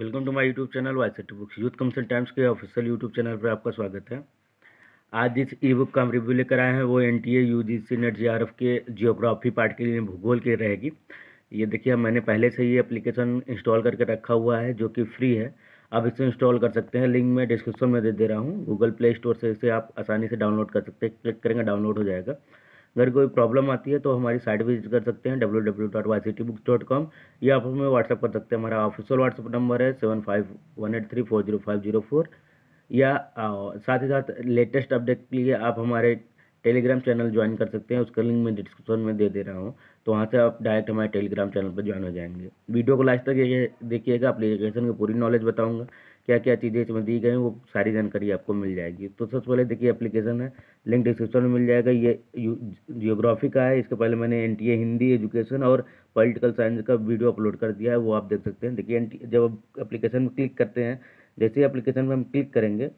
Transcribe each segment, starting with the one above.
welcome to my YouTube channel Y set books youth council times के official YouTube channel पर आपका स्वागत है आज जिस ई बुक का हम रिव्यू लेकर आए हैं वो N T A U G C NET J R F के जियोग्राफी पार्ट के लिए भूगोल के रहेगी ये देखिए मैंने पहले से ही एप्लीकेशन इंस्टॉल करके रखा हुआ है जो कि फ्री है आप इसे इंस्टॉल कर सकते हैं लिंक मैं डिस्क्रिप्शन में दे दे रहा हूँ गूगल प्ले स्टोर से इसे आप आसानी से डाउनलोड कर सकते हैं क्लिक करेंगे डाउनलोड हो जाएगा अगर कोई प्रॉब्लम आती है तो हमारी साइट विजिट कर सकते हैं W W dot Y C T books dot com या आप हमें व्हाट्सअप कर सकते हैं हमारा ऑफिशियल व्हाट्सअप नंबर है seven five one eight three four zero five zero four या साथ ही साथ लेटेस्ट अपडेट के लिए आप हमारे टेलीग्राम चैनल ज्वाइन कर सकते हैं उसका लिंक मैं डिस्क्रिप्शन में दे दे रहा हूँ तो वहाँ से आप डायरेक्ट हमारे टेलीग्राम चैनल पर ज्वाइन हो जाएंगे वीडियो को लास्ट तक ये देखिएगा अपलीकेशन की पूरी नॉलेज बताऊँगा क्या क्या चीज़ें इसमें दी गई हैं वो सारी जानकारी आपको मिल जाएगी तो सबसे पहले देखिए एप्लीकेशन है लिंक डिस्क्रिप्शन में मिल जाएगा ये जियोग्राफी का है इसके पहले मैंने एन हिंदी एजुकेशन और पॉलिटिकल साइंस का वीडियो अपलोड कर दिया है वो आप देख सकते हैं देखिए जब एप्लीकेशन में क्लिक करते हैं जैसे ही एप्लीकेशन में हम क्लिक करेंगे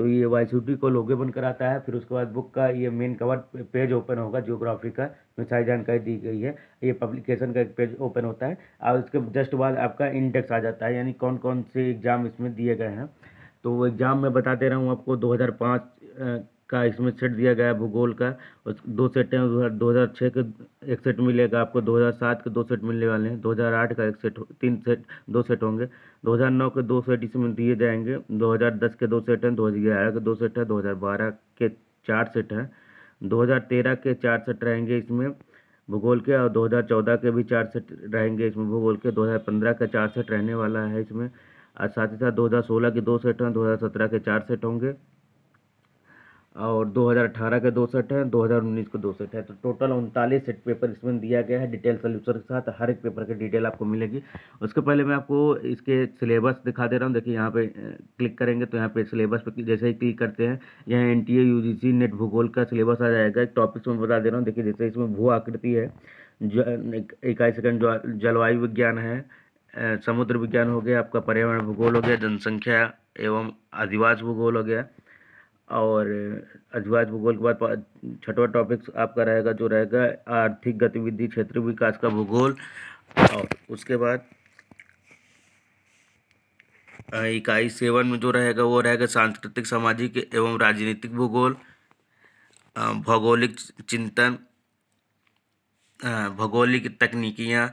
तो ये वाई को लोगे बन कराता है फिर उसके बाद बुक का ये मेन कवर पेज ओपन होगा जियोग्राफी का में सारी जानकारी दी गई है ये पब्लिकेशन का एक पेज ओपन होता है और उसके जस्ट बाद आपका इंडेक्स आ जाता है यानी कौन कौन से एग्ज़ाम इसमें दिए गए हैं तो एग्ज़ाम में बता दे रहा हूँ आपको दो का इसमें सेट दिया गया है भूगोल का उस दो सेट हैं दो हज़ार छः के एक सेट मिलेगा आपको दो हज़ार सात के दो सेट मिलने वाले हैं दो हज़ार आठ का एक सेट तीन सेट दो सेट होंगे दो हज़ार नौ के दो सेट इसमें दिए जाएंगे दो हज़ार दस के दो सेट हैं दो हज़ार ग्यारह के दो सेट है दो हज़ार बारह के चार सेट हैं दो हज़ार तेरह के चार सेट रहेंगे इसमें भूगोल के और दो हज़ार चौदह के भी चार सेट रहेंगे इसमें भूगोल के दो हज़ार पंद्रह का चार सेट रहने वाला है इसमें और साथ ही साथ दो हज़ार सोलह के दो सेट हैं दो हज़ार सत्रह के चार सेट होंगे और 2018 के दो सेट हैं 2019 के दो सेट हैं तो टोटल उनतालीस सेट पेपर इसमें दिया गया है डिटेल सोल्यूशन के साथ हर एक पेपर की डिटेल आपको मिलेगी उसके पहले मैं आपको इसके सिलेबस दिखा दे रहा हूँ देखिए यहाँ पे क्लिक करेंगे तो यहाँ पे सिलेबस पे जैसे ही क्लिक करते हैं यहाँ एन टी ए नेट भूगोल का सिलेबस आ जाएगा एक टॉपिक्स में बता दे रहा हूँ देखिए जैसे इसमें भू आकृति है इक्कीस सेकंड जलवायु विज्ञान है समुद्र विज्ञान हो गया आपका पर्यावरण भूगोल हो गया जनसंख्या एवं आदिवास भूगोल हो गया और अजवाइज भूगोल के बाद छठवा टॉपिक आपका रहेगा जो रहेगा आर्थिक गतिविधि क्षेत्र विकास का भूगोल और उसके बाद इकाई सेवन में जो रहेगा वो रहेगा सांस्कृतिक सामाजिक एवं राजनीतिक भूगोल भौगोलिक चिंतन भौगोलिक तकनीकियाँ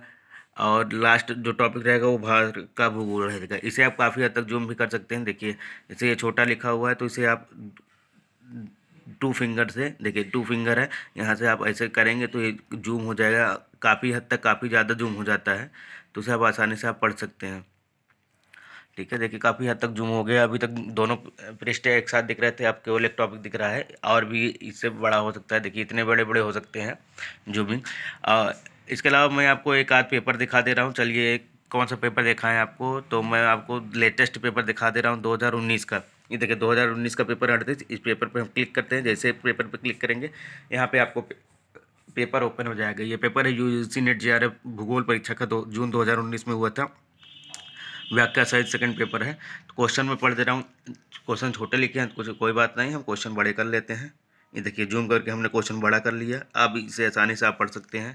और लास्ट जो टॉपिक रहेगा वो भारत का भूगोल रहेगा इसे आप काफ़ी हद तक जूम भी कर सकते हैं देखिए जैसे ये छोटा लिखा हुआ है तो इसे आप टू फिंगर से देखिए टू फिंगर है यहाँ से आप ऐसे करेंगे तो ये जूम हो जाएगा काफ़ी हद तक काफ़ी ज़्यादा जूम हो जाता है तो उसे आप आसानी से आप पढ़ सकते हैं ठीक है देखिए काफ़ी हद तक जूम हो गया अभी तक दोनों पृष्ठ एक साथ दिख रहे थे आप केवल एक टॉपिक दिख रहा है और भी इससे बड़ा हो सकता है देखिए इतने बड़े बड़े हो सकते हैं जूमिंग इसके अलावा मैं आपको एक आध पेपर दिखा दे रहा हूँ चलिए कौन सा पेपर देखा है आपको तो मैं आपको लेटेस्ट पेपर दिखा दे रहा हूँ दो का ये देखिए 2019 का पेपर अड़तीस इस पेपर पे हम क्लिक करते हैं जैसे पेपर पे क्लिक करेंगे यहाँ पे आपको पेपर ओपन हो जाएगा ये पेपर है यू सी नेट जी भूगोल परीक्षा का दो जून 2019 में हुआ था व्याख्या सहित सेकंड पेपर है तो क्वेश्चन में पढ़ दे रहा हूँ क्वेश्चन छोटे लिखे हैं तो कुछ कोई बात नहीं हम क्वेश्चन बड़े कर लेते हैं ये देखिए जूम करके हमने क्वेश्चन बड़ा कर लिया आप इसे आसानी से आप पढ़ सकते हैं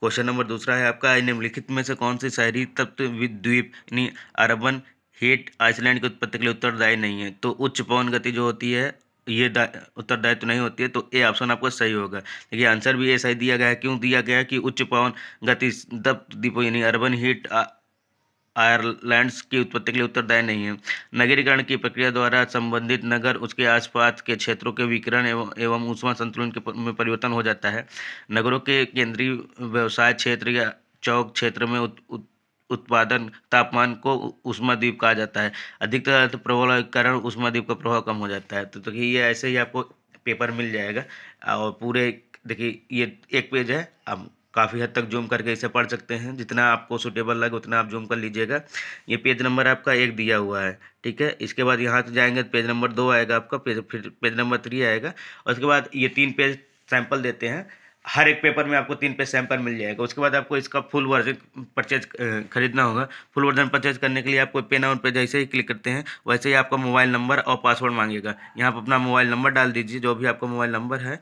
क्वेश्चन नंबर दूसरा है आपका निम्नलिखित में से कौन सी शहरी तत्व विद्वीप यानी अरबन हीट आइसलैंड की उत्पत्ति के लिए उत्तरदायी नहीं है तो उच्च पवन गति जो होती है ये उत्तरदायित्व तो नहीं होती है तो ए ऑप्शन आपका सही होगा देखिए आंसर भी ए सही दिया गया है क्यों दिया गया है कि उच्च पवन गति दप्त दीपो यानी अर्बन हीट आयरलैंड्स की उत्पत्ति के लिए उत्तरदायी नहीं है नगरीकरण की प्रक्रिया द्वारा संबंधित नगर उसके आसपास के क्षेत्रों के विकरण एवं एवं ऊष्मा संतुलन के में परिवर्तन हो जाता है नगरों के केंद्रीय व्यवसाय क्षेत्र या चौक क्षेत्र में उत, उत, उत्पादन तापमान को उष्मा द्वीप कहा जाता है अधिकतर तो प्रभाव के कारण द्वीप का प्रभाव कम हो जाता है तो देखिए तो ये ऐसे ही आपको पेपर मिल जाएगा और पूरे देखिए ये एक पेज है आप काफ़ी हद तक जूम करके इसे पढ़ सकते हैं जितना आपको सुटेबल लगे उतना आप जूम कर लीजिएगा ये पेज नंबर आपका एक दिया हुआ है ठीक है इसके बाद यहाँ से जाएंगे तो पेज नंबर दो आएगा आपका पेज फिर पेज नंबर थ्री आएगा और उसके बाद ये तीन पेज सैंपल देते हैं हर एक पेपर में आपको तीन पे सैम्पल मिल जाएगा उसके बाद आपको इसका फुल वर्जन परचेज खरीदना होगा फुल वर्जन परचेज करने के लिए आपको पेन और पे जैसे ही क्लिक करते हैं वैसे ही आपका मोबाइल नंबर और पासवर्ड मांगेगा यहाँ पर अपना मोबाइल नंबर डाल दीजिए जो भी आपका मोबाइल नंबर है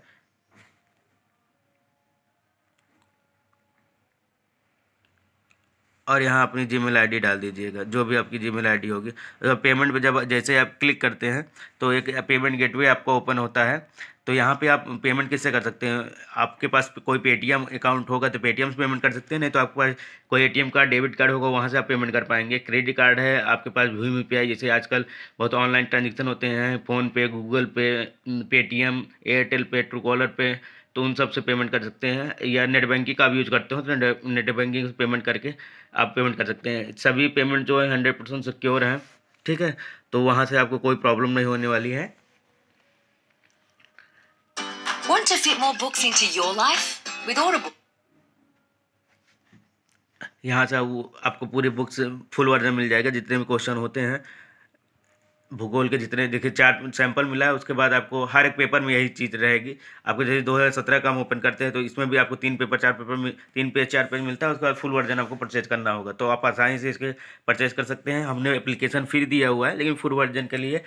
और यहाँ अपनी जी मेल डाल दीजिएगा जो भी आपकी जी मेल होगी तो पेमेंट पर जब जैसे आप क्लिक करते हैं तो एक पेमेंट गेटवे आपका ओपन होता है तो यहाँ पे आप पेमेंट किससे कर सकते हैं आपके पास कोई पेटीएम अकाउंट होगा तो पेटीएम से पेमेंट कर सकते हैं नहीं तो आपके पास कोई एटीएम कार्ड डेबिट कार्ड होगा वहाँ से आप पेमेंट कर पाएंगे क्रेडिट कार्ड है आपके पास भीम यू जैसे आजकल बहुत ऑनलाइन ट्रांजेक्शन होते हैं PhonePe Google Pay Paytm Airtel Pay Truecaller Pay तो उन सब से पेमेंट कर सकते हैं या नेट बैंकिंग का भी यूज़ करते हो तो नेट बैंकिंग से पेमेंट करके आप पेमेंट कर सकते हैं सभी पेमेंट जो है हंड्रेड परसेंट सिक्योर हैं ठीक है तो वहाँ से आपको कोई प्रॉब्लम नहीं होने वाली है यहाँ से आपको पूरी बुक्स फुल वर्जन मिल जाएगा जितने भी क्वेश्चन होते हैं भूगोल के जितने देखिए चार सैंपल मिला है उसके बाद आपको हर एक पेपर में यही चीज़ रहेगी आपको जैसे 2017 का हम ओपन करते हैं तो इसमें भी आपको तीन पेपर चार पेपर तीन पेज चार पेज मिलता है उसके बाद फुल वर्जन आपको परचेज करना होगा तो आप आसानी से इसके परचेज कर सकते हैं हमने एप्लीकेशन फ्री दिया हुआ है लेकिन फुल वर्जन के लिए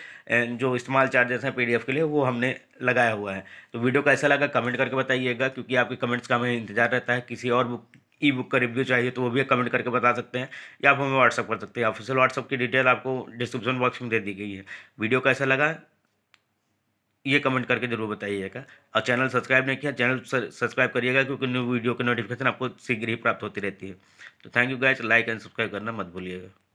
जो इस्तेमाल चार्जेस हैं पी के लिए वो हमने लगाया हुआ है तो वीडियो कैसा लगा कमेंट करके बताइएगा क्योंकि आपके कमेंट्स का हमें इंतजार रहता है किसी और बुक ई बुक का रिव्यू चाहिए तो वो भी कमेंट करके बता सकते हैं या आप हमें व्हाट्सअप कर सकते हैं ऑफिशियल व्हाट्सअप की डिटेल आपको डिस्क्रिप्शन बॉक्स में दे दी गई है वीडियो कैसा लगा ये कमेंट करके जरूर बताइएगा और चैनल सब्सक्राइब नहीं किया चैनल सब्सक्राइब करिएगा क्योंकि न्यू वीडियो की नोटिफिकेशन आपको शीघ्र ही प्राप्त होती रहती है तो thank you guys like and subscribe करना मत भूलिएगा